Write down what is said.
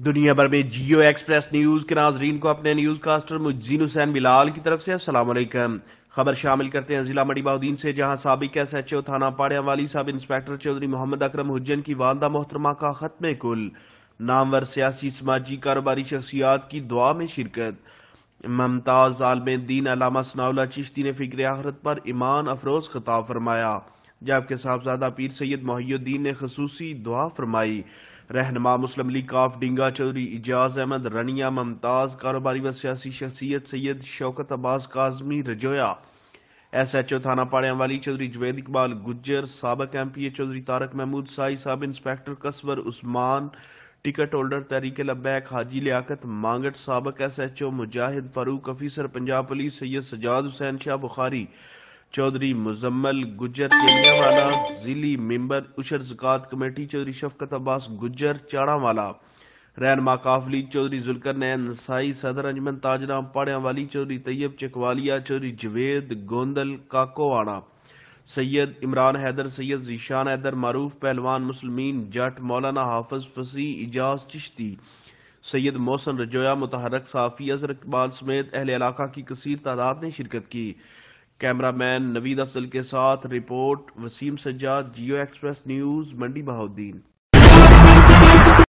दुनिया भर में जियो एक्सप्रेस न्यूज के नाजरीन को अपने न्यूज कास्टर मुजीन हुसैन बिलाल की तरफ से असलम खबर शामिल करते हैं जिला मड़ी बाउद्दीन से जहां सबक एस एच ओ थाना पाड़िया वाली सब इंस्पेक्टर चौधरी मोहम्मद अकरम हुजन की वालदा मोहतरमा का खत्म कुल नामवर सियासी समाजी कारोबारी शख्सियात की दुआ में शिरकत ममताज आलम दीन अलामा सनाउला चिश्ती ने फिक्र आखरत पर ईमान अफरोज खताब फरमाया जबकि साहबजादा पीर सैयद मोहुद्दीन ने खसूसी दुआ फरमाई रहनमा मुस्लिम लीग काफ डिंगा चौधरी इजाज अहमद रनिया मुमताज कारोबारी व सियासी शख्सियत Syed Shaukat Abbas Kazmi Rajoya S H O थाना पाड़िया वाली चौधरी जवेद इकबाल गुजर सबक M P A Chaudhry Tariq Mehmood Sai sub inspector Kaswar Usman ticket holder Tehreek Labbaik Haji Liaqat Mangat सबक S H O Mujahid Farooq officer Punjab police Syed Sajjad Hussain Shah Bukhari Chaudhry Muzammil Gujjar केलियावाला जिली member उशर जक़ात कमेटी चौधरी शफकत अब्बास गुजर चाड़ावाला रहनमा काफली चौधरी जुलकर नैन नसाई सदर अंजमन ताजराम पाड़ियावाली चौधरी तैयब चकवालिया चौधरी जवेद गोंदल काकोवाड़ा सैयद इमरान हैदर सैयद जीशान हैदर मारूफ पहलवान मुसलमीन जट मौलाना हाफज फसी इजाज चिश्ती सैयद मोहसन रजोया मुतहरक साफी अजर इकबाल समेत अहल इलाका की कसीर तादाद ने शिरकत की कैमरामैन नवीद अफजल के साथ report Waseem Sajjad Geo Express News Mandi Bahauddin